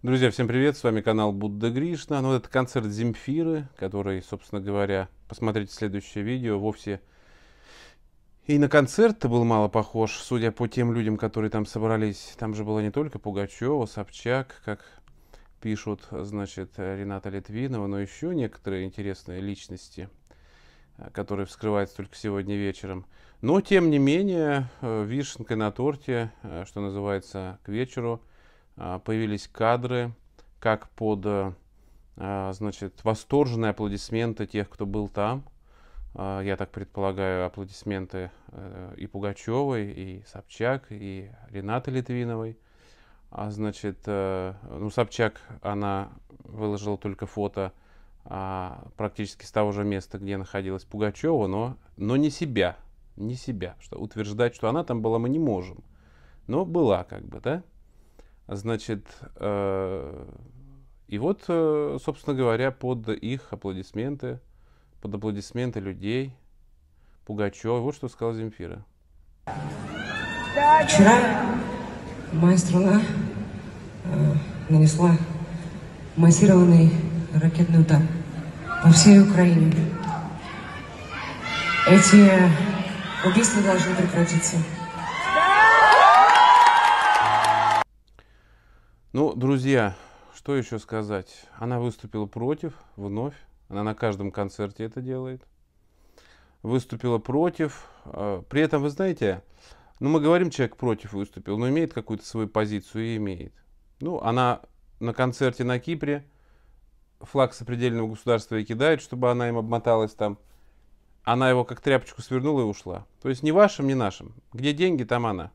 Друзья, всем привет, с вами канал Будда Гришна. Ну, это концерт Земфиры, который, собственно говоря, посмотрите следующее видео, вовсе и на концерт-то был мало похож, судя по тем людям, которые там собрались. Там же было не только Пугачева, Собчак, как пишут, значит, Рената Литвинова, но еще некоторые интересные личности, э, которые вскрываются только сегодня вечером. Но, тем не менее, э, вишенкой на торте, э, что называется, к вечеру – а, появились кадры, как под а, значит, восторженные аплодисменты тех, кто был там. А, я так предполагаю, аплодисменты э, и Пугачевой, и Собчак, и Ренаты Литвиновой. А значит, э, ну, Собчак, она выложила только фото практически с того же места, где находилась Пугачева, но, но не себя, не себя. Что утверждать, что она там была, мы не можем. Но была как бы, да? Значит, э, и вот, э, собственно говоря, под их аплодисменты, под аплодисменты людей, Пугачева, вот что сказал Земфира. Вчера моя страна э, нанесла массированный ракетный удар по всей Украине. Эти убийства должны прекратиться. Ну, друзья, что еще сказать? Она выступила против вновь. Она на каждом концерте это делает. Выступила против. А, при этом, вы знаете, ну мы говорим, человек против выступил, но имеет какую-то свою позицию и имеет. Ну, она на концерте на Кипре флаг сопредельного государства и кидает, чтобы она им обмоталась там. Она его как тряпочку свернула и ушла. То есть не вашим, не нашим. Где деньги, там она.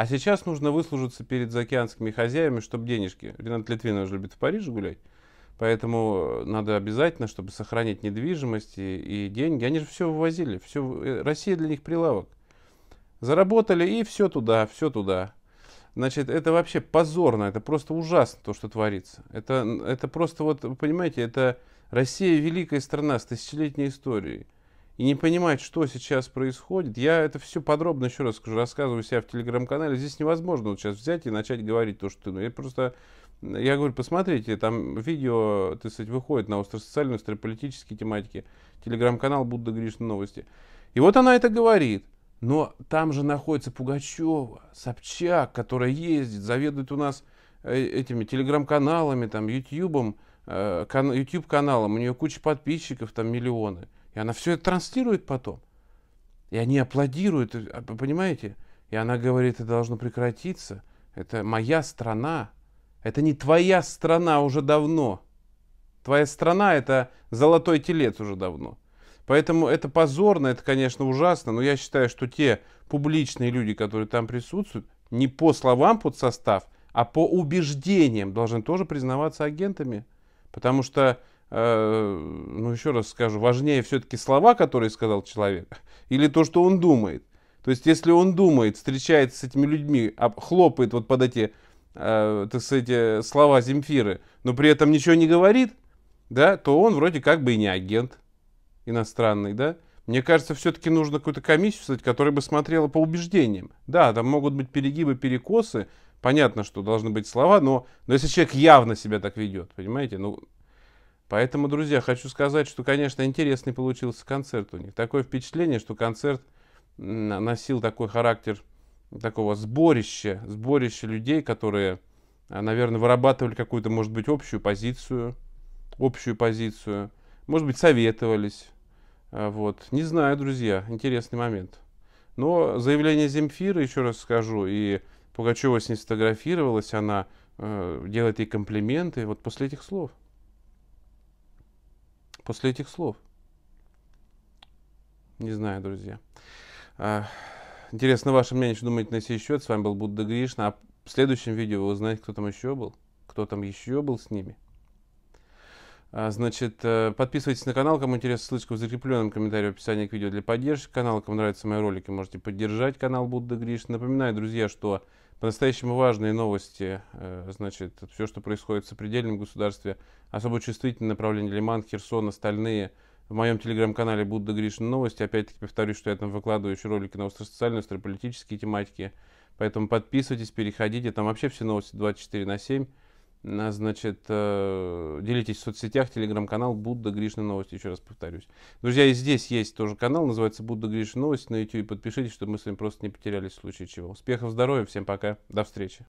А сейчас нужно выслужиться перед заокеанскими хозяевами, чтобы денежки. Ренат Литвинович любит в Париже гулять. Поэтому э, надо обязательно, чтобы сохранить недвижимость и, и деньги. Они же все вывозили. Все, э, Россия для них прилавок. Заработали и все туда, все туда. Значит, это вообще позорно, это просто ужасно то, что творится. Это, это просто вот, вы понимаете, это Россия великая страна с тысячелетней историей и не понимать, что сейчас происходит. Я это все подробно еще раз скажу, рассказываю себя в телеграм-канале. Здесь невозможно вот сейчас взять и начать говорить то, что ты... Ну, я просто... Я говорю, посмотрите, там видео, так сказать, выходит на остросоциальные, острополитические тематики. Телеграм-канал Будда Гришна Новости. И вот она это говорит. Но там же находится Пугачева, Собчак, которая ездит, заведует у нас э, этими телеграм-каналами, там, ютьюбом, YouTube-каналом. Э, у нее куча подписчиков, там миллионы она все это транслирует потом. И они аплодируют, а, понимаете? И она говорит, это должно прекратиться. Это моя страна. Это не твоя страна уже давно. Твоя страна это золотой телец уже давно. Поэтому это позорно, это, конечно, ужасно, но я считаю, что те публичные люди, которые там присутствуют, не по словам под состав, а по убеждениям должны тоже признаваться агентами. Потому что Э, ну еще раз скажу, важнее все-таки слова, которые сказал человек, или то, что он думает. То есть, если он думает, встречается с этими людьми, хлопает вот под эти, э, так сказать, э, слова Земфиры, но при этом ничего не говорит, да, то он вроде как бы и не агент иностранный, да. Мне кажется, все-таки нужно какую-то комиссию создать, которая бы смотрела по убеждениям. Да, там могут быть перегибы, перекосы, понятно, что должны быть слова, но, но если человек явно себя так ведет, понимаете, ну, Поэтому, друзья, хочу сказать, что, конечно, интересный получился концерт у них. Такое впечатление, что концерт носил такой характер такого сборища, сборища людей, которые, а, наверное, вырабатывали какую-то, может быть, общую позицию, общую позицию, может быть, советовались. А, вот. Не знаю, друзья, интересный момент. Но заявление Земфира, еще раз скажу, и Пугачева с ней сфотографировалась, она э, делает ей комплименты, вот после этих слов – после этих слов? Не знаю, друзья. А, интересно ваше мнение, что думаете на сей счет. С вами был Будда Гришна. А в следующем видео вы узнаете, кто там еще был. Кто там еще был с ними. А, значит, э, подписывайтесь на канал, кому интересно, ссылочка в закрепленном комментарии в описании к видео для поддержки канала. Кому нравятся мои ролики, можете поддержать канал Будда Гриш. Напоминаю, друзья, что по-настоящему важные новости, э, значит, все, что происходит в сопредельном государстве, особо чувствительные направления Лиман, Херсон, остальные. В моем телеграм-канале будут догрешены новости. Опять-таки повторюсь, что я там выкладываю еще ролики на остросоциальные, острополитические тематики. Поэтому подписывайтесь, переходите. Там вообще все новости 24 на 7. Значит, э, делитесь в соцсетях, телеграм-канал Будда Гришна Новости, еще раз повторюсь. Друзья, и здесь есть тоже канал, называется Будда Гришна Новости на YouTube. Подпишитесь, чтобы мы с вами просто не потерялись в случае чего. Успехов, здоровья, всем пока, до встречи.